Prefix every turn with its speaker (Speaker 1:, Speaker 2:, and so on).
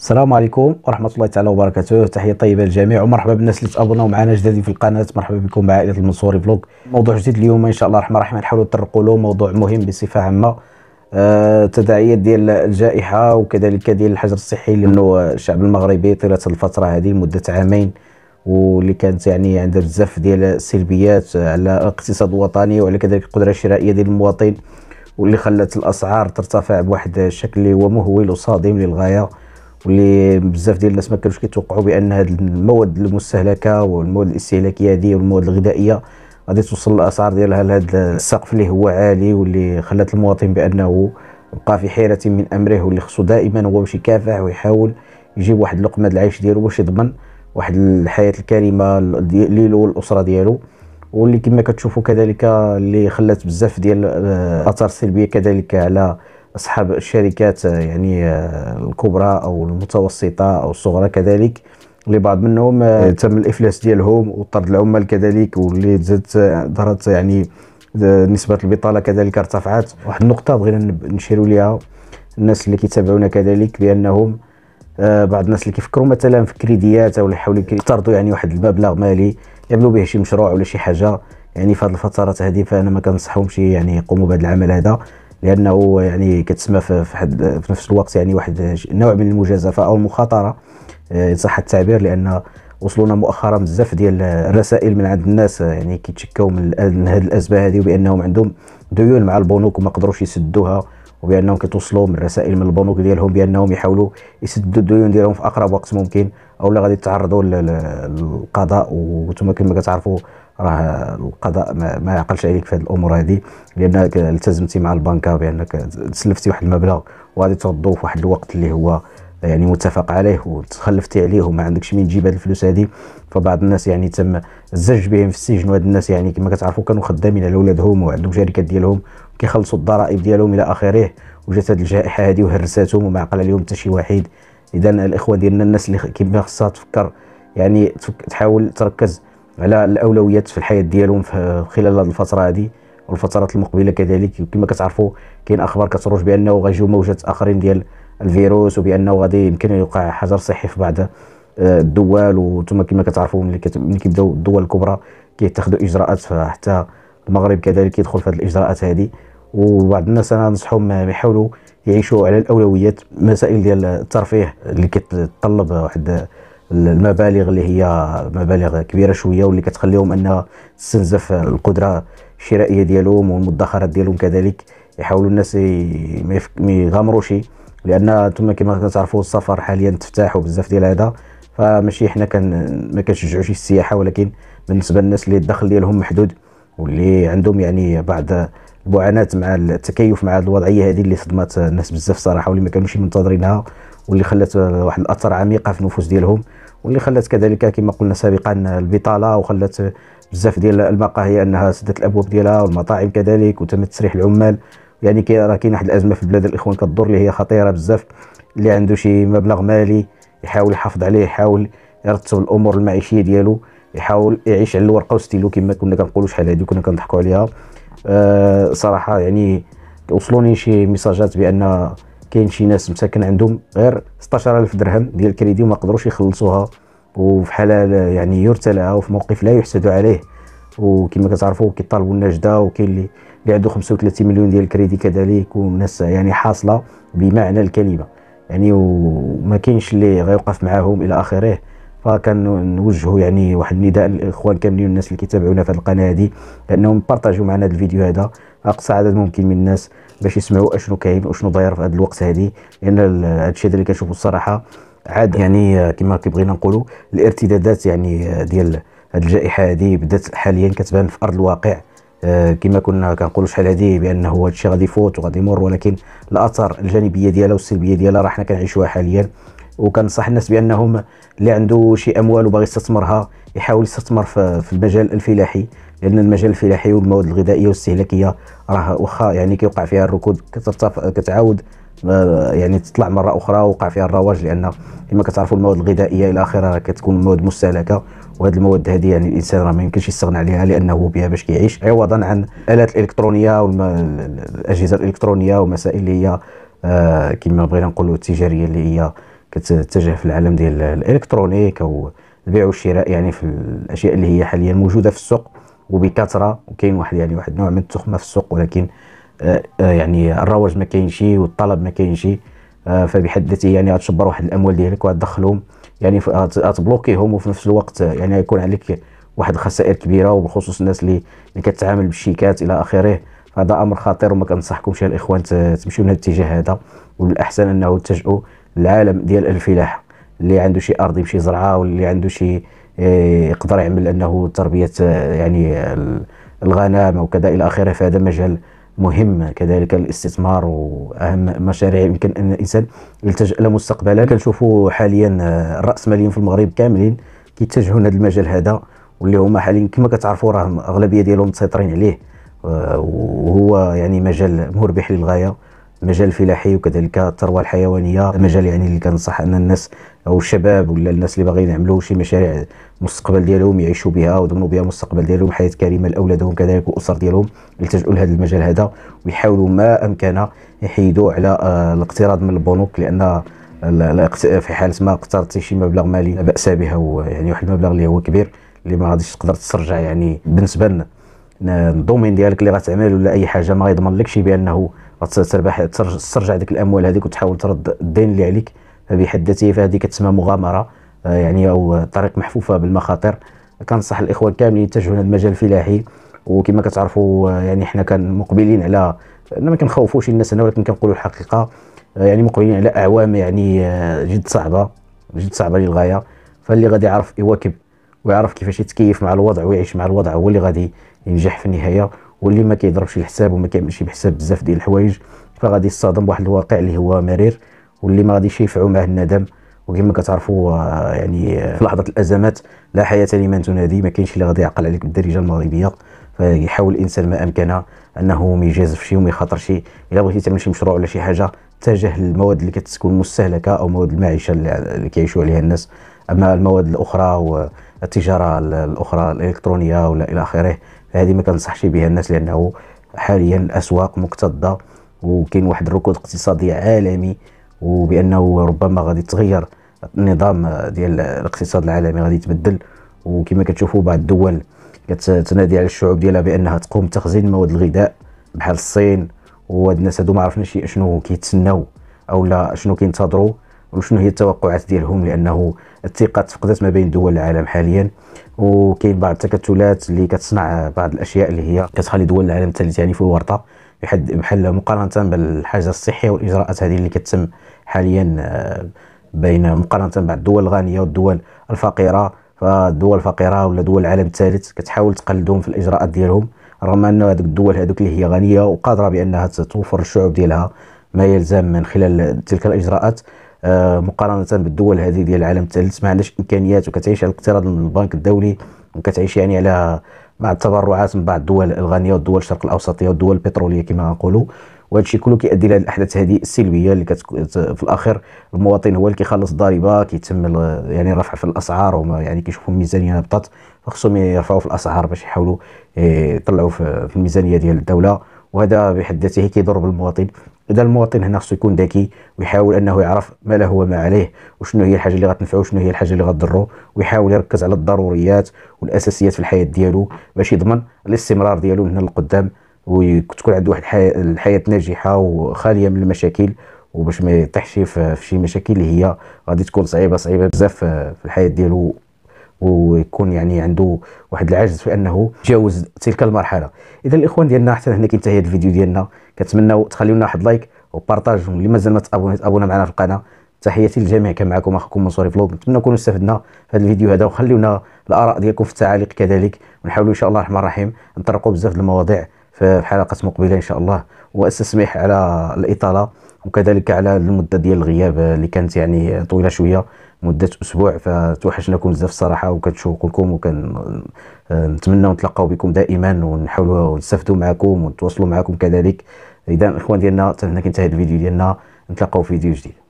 Speaker 1: السلام عليكم ورحمه الله تعالى وبركاته تحيه طيبه للجميع ومرحبا بالناس اللي تابوناو معنا جدادين في القناه مرحبا بكم مع عائله المنصوري فلوق موضوع جديد اليوم ان شاء الله الرحمن الرحيم نحاولوا نطرقوا له موضوع مهم بصفه عامه آه تداعيات ديال الجائحه وكذلك ديال الحجر الصحي لانه الشعب المغربي طيله الفتره هذه مده عامين واللي كانت يعني عندها بزاف ديال السلبيات على الاقتصاد الوطني وعلى كذلك القدره الشرائيه ديال المواطن واللي خلت الاسعار ترتفع بواحد الشكل اللي هو مهول وصادم للغايه واللي بزاف ديال الناس ما كانوش كيتوقعوا بان هذه المواد المستهلكه والمواد الاستهلاكيه هذه والمواد الغذائيه غادي توصل الاسعار ديالها لهذا السقف اللي هو عالي واللي خلات المواطن بانه بقى في حيره من امره واللي خصو دائما هو باش يكافح ويحاول يجيب واحد لقمه العيش ديالو باش يضمن واحد الحياه الكريمه ليلو والاسره ديالو واللي كما كتشوفوا كذلك اللي خلات بزاف ديال الاثار آه، السلبيه كذلك على أصحاب الشركات آه، يعني آه، الكبرى أو المتوسطة أو الصغرى كذلك اللي بعض منهم آه، يعني تم الإفلاس ديالهم وطرد العمال كذلك واللي زادت ظهرت يعني نسبة البطالة كذلك ارتفعت واحد النقطة بغينا نشيروا ليها الناس اللي كيتابعونا كذلك بأنهم بعض الناس اللي كيفكروا مثلا في الكريديات او اللي يحاولوا يقترضوا يعني واحد المبلغ مالي يعملوا به شي مشروع ولا شي حاجه يعني في هذه الفترات هذه فانا ما كنصحهمش يعني يقوموا بهذا العمل هذا لانه يعني كتسمى في حد في نفس الوقت يعني واحد نوع من المجازفه او المخاطره ان آه، صح التعبير لان وصلونا مؤخرا بزاف ديال الرسائل من عند الناس آه، يعني كيتشكاو من هذه الازمه هذه وبانهم عندهم ديون مع البنوك وما قدروش يسدوها وبانهم كيتوصلوا من الرسائل من البنوك ديالهم بانهم يحاولوا يسدوا الديون ديالهم في اقرب وقت ممكن او لا غادي يتعرضوا للقضاء وانتم كما كتعرفوا راه القضاء ما, ما يعقلش عليك في هذه الامور هذه لانك التزمتي مع البنكه بانك تسلفتي واحد المبلغ وغادي تردوه في واحد الوقت اللي هو يعني متفق عليه وتخلفتي عليه وما عندكش مين تجيب هذه الفلوس هذه فبعض الناس يعني تم الزج بهم في السجن وهاد الناس يعني كما كتعرفوا كانوا خدامين على ولادهم وعندهم شركات ديالهم كيخلصوا الضرائب ديالهم الى اخره وجات هذه الجائحه هذه وهرساتهم وما عقل عليهم حتى شي واحد اذا الاخوه ديالنا الناس اللي كيما خصها تفكر يعني تحاول تركز على الاولويات في الحياه ديالهم خلال هذه الفتره هذه والفترات المقبله كذلك كما كتعرفوا كاين اخبار كتروج بانه غيجيو موجات اخرين ديال الفيروس وبانه غادي يمكن يوقع حجر صحي في بعض آه، الدول وثم كما كتعرفوا ملي كيبداو الدول الكبرى كيتخذوا اجراءات حتى المغرب كذلك يدخل في هذه الاجراءات هذه وبعض الناس انا ننصحهم يحاولوا يعيشوا على الاولويات مسائل ديال الترفيه اللي كتطلب واحد المبالغ اللي هي مبالغ كبيره شويه واللي كتخليهم انها تستنزف القدره الشرائيه ديالهم والمدخرات ديالهم كذلك يحاولوا الناس ما يغامروش لان انتم كما كتعرفوا السفر حاليا تفتح وبزاف ديال هذا فماشي حنا كان ما كنشجعوش السياحه ولكن بالنسبه للناس اللي الدخل ديالهم محدود واللي عندهم يعني بعض البعانات مع التكيف مع هذه الوضعيه هذه اللي صدمت الناس بزاف صراحه واللي ما كانوش منتظرينها واللي خلات واحد الاثر عميقه في النفوس ديالهم واللي خلت كذلك كما قلنا سابقا البطاله وخلت بزاف ديال المقاهي انها سدت الابواب ديالها والمطاعم كذلك وتم تسريح العمال يعني كي راه كاين واحد الازمه في بلاد الاخوان كتضر اللي هي خطيره بزاف اللي عنده شي مبلغ مالي يحاول يحافظ عليه يحاول يرتب الامور المعيشيه ديالو يحاول يعيش على الورقه وستيلو كما كنا كنقولوا شحال هذه كنا كنضحكوا عليها أه صراحه يعني وصلوني شي ميساجات بان كاين شي ناس مساكن عندهم غير 16000 درهم ديال الكريدي وما قدروش يخلصوها وفي حاله يعني لها وفي موقف لا يحسد عليه وكما كتعرفوا كيطالبوا النجده وكاين اللي اللي عنده 35 مليون ديال الكريدي كذلك وناس يعني حاصله بمعنى الكلمه يعني وما كاينش اللي غيوقف معاهم الى اخره فكنوجهوا يعني واحد النداء للاخوان كاملين والناس اللي كيتابعونا في هذه القناه هذه بانهم بارطاجوا معنا هذا الفيديو هذا اقصى عدد ممكن من الناس باش يسمعوا اشنو كاين واشنو داير في هذا الوقت هذه لان هذا الشيء اللي كنشوفوا الصراحه عاد يعني آه، كما كيبغينا نقولوا الارتدادات يعني آه، ديال هذه الجائحه هذه بدات حاليا كتبان في ارض الواقع آه، كما كنا كنقولوا شحال هذه بانه هذا الشيء غادي يفوت وغادي يمر ولكن الاثار الجانبيه ديالها والسلبيه ديالها راه حنا كنعيشوها حاليا وكنصح الناس بانهم اللي عنده شي اموال وباغي يستثمرها يحاول يستثمر في المجال الفلاحي لان المجال الفلاحي والمواد الغذائيه والاستهلاكيه راه واخا يعني كيوقع فيها الركود كتعاود آه، يعني تطلع مره اخرى وقع فيها الرواج لان كما كتعرفوا المواد الغذائيه الى اخره راه كتكون مواد مستهلكه وهاد المواد هذه يعني الانسان راه ما يمكنش يستغنى عليها لانه بها باش كيعيش عوضا عن الالات الالكترونيه والاجهزه الالكترونيه ومسائل اللي هي آه، كما بغينا نقولوا التجاريه اللي هي كتتجه في العالم ديال الالكترونيك او البيع والشراء يعني في الاشياء اللي هي حاليا موجوده في السوق وبكثره وكاين واحد يعني واحد نوع من التخمه في السوق ولكن آه، آه، يعني الروج ما كاينش والطلب ما كاينش آه، فبحد ذاته يعني غتشبر واحد الاموال ديالك وغتدخلهم يعني غتبلوكيهم وفي نفس الوقت يعني يكون عليك واحد الخسائر كبيره وبالخصوص الناس اللي اللي كتعامل بالشيكات الى اخره هذا امر خطير وما كنصحكمش يا الاخوان تمشيو من هذا الاتجاه هذا والاحسن انه تلجؤوا العالم ديال الفلاحه اللي عنده شي ارض يمشي يزرعها واللي عنده شي آه، يقدر يعمل انه تربيه آه، يعني الغنم وكذا الى اخره فهذا مجال مهم كذلك الاستثمار واهم مشاريع يمكن ان الانسان يلتجا لها مستقبلا كنشوفوا حاليا الراسماليين آه، في المغرب كاملين كيتجهوا لهذا المجال هذا واللي هما حاليا كما كتعرفوا راه الاغلبيه ديالهم مسيطرين عليه وهو يعني مجال مربح للغايه المجال الفلاحي وكذلك الثروه الحيوانيه المجال يعني اللي كنصح ان الناس او الشباب ولا الناس اللي باغيين يعملوا شي مشاريع المستقبل ديالهم يعيشوا بها ويضمنوا بها المستقبل ديالهم حياه كريمه لاولادهم كذلك والاسر ديالهم يلتجؤوا لهذا المجال هذا ويحاولوا ما امكن يحيدوا على آه، الاقتراض من البنوك لان آه، في حاله ما اقترضت شي مبلغ مالي لا باس بها يعني واحد المبلغ اللي هو كبير اللي ما غاديش تقدر تسترجع يعني بالنسبه لنا الدومين ديالك اللي غتعمل ولا اي حاجه ما لكش بانه تربح تسترجع ديك الاموال هذيك وتحاول ترد الدين اللي عليك فبحد ذاته فهذه كتسمى مغامره آه، يعني او طريق محفوفه بالمخاطر كنصح الاخوه كاملين يتجهوا لهذا المجال الفلاحي وكما كتعرفوا آه، يعني حنا كان مقبلين على انا ما كنخوفوش الناس هنا ولكن كنقولوا الحقيقه آه، يعني مقبلين على اعوام يعني جد صعبه جد صعبه للغايه فاللي غادي يعرف يواكب ويعرف كيفاش يتكيف مع الوضع ويعيش مع الوضع هو اللي غادي ينجح في النهايه واللي ما كيضربش الحساب وما كيمشي بحساب بزاف ديال الحوايج فغادي يصطدم بواحد الواقع اللي هو مرير واللي ما غاديش يفعو معاه الندم وكما كتعرفوا آه، يعني آه، في لحظه الازمات لا حياه لمن تنادي ما كاينش اللي غادي يعقل عليك بالدارجه المغربيه فيحاول الانسان ما امكن انه ما يجازفش وما يخاطرش الا بغيتي تعمل شي مشروع ولا شي حاجه اتجه للمواد اللي كتكون مستهلكه او مواد المعيشه اللي كيعيشوا عليها الناس اما المواد الاخرى والتجاره الاخرى الالكترونيه ولا الى اخره فهذه ما كنصحش بها الناس لانه حاليا الاسواق مكتظه وكاين واحد الركود اقتصادي عالمي وبانه ربما غادي تغير النظام ديال الاقتصاد العالمي غادي يتبدل وكما كتشوفوا بعض الدول كتنادي على الشعوب ديالها بانها تقوم بتخزين مواد الغذاء بحال الصين وهاد الناس هادو ما عرفناش شنو كيتسناو او لا شنو كينتظروا وشنو هي التوقعات ديالهم لانه الثقه تفقدت ما بين دول العالم حاليا وكاين بعض التكتلات اللي كتصنع بعض الاشياء اللي هي كتخلي دول العالم الثالث يعني في الورطه بحد بحال مقارنه بالحاجه الصحيه والاجراءات هذه اللي كتتم حاليا آه، بين مقارنه مع الدول الغنيه والدول الفقيره فالدول الفقيره ولا دول العالم الثالث كتحاول تقلدهم في الاجراءات ديالهم رغم ان هذوك الدول هذوك اللي هي غنيه وقادره بانها توفر الشعوب ديالها ما يلزم من خلال تلك الاجراءات آه، مقارنه بالدول هذه ديال العالم الثالث ما عندهاش امكانيات وكتعيش على الاقتراض من البنك الدولي وكتعيش يعني على بعض التبرعات من بعض الدول الغنيه والدول الشرق الاوسطيه والدول البتروليه كما نقولوا وهذا الشيء كله كيؤدي لهذه الاحداث هذه السلبيه اللي كتك... في الاخر المواطن هو اللي كيخلص الضريبه كيتم يعني رفع في الاسعار وما يعني كيشوفوا الميزانيه نبطت فخصهم يرفعوا في الاسعار باش يحاولوا إيه، يطلعوا في الميزانيه ديال الدوله وهذا بحد ذاته كيضر بالمواطن اذا المواطن هنا خصو يكون ذكي ويحاول انه يعرف ما له وما عليه وشنو هي الحاجه اللي غتنفعو وشنو هي الحاجه اللي غتضرو ويحاول يركز على الضروريات والاساسيات في الحياه ديالو باش يضمن الاستمرار ديالو هنا للقدام وتكون عنده واحد الحياه ناجحه وخاليه من المشاكل وباش ما يطيحش في شي مشاكل اللي هي غادي تكون صعيبه صعيبه بزاف في الحياه ديالو ويكون يعني عنده واحد العجز في انه يتجاوز تلك المرحله اذا الاخوان ديالنا حتى هنا كينتهي الفيديو ديالنا كنتمنى تخليو لنا واحد لايك وبارطاج واللي مازال ما تابونا معنا في القناه تحياتي للجميع كان معكم اخوكم منصوري فلوق نتمنى نكونوا استفدنا في هذا الفيديو هذا وخليونا الاراء ديالكم في التعاليق كذلك ونحاولوا ان شاء الله الرحمن الرحيم نطرقوا بزاف المواضيع في حلقات مقبله ان شاء الله واستسمح على الاطاله وكذلك على المده ديال الغياب اللي كانت يعني طويله شويه مده اسبوع فتوحشناكم بزاف الصراحه وكنشوق لكم وكنتمنى نتلاقاو بكم دائما ونحاولوا نستافدوا معكم ونتواصلوا معكم كذلك اذا الاخوان ديالنا حتى هنا كينتهي الفيديو ديالنا نتلاقاو في فيديو جديد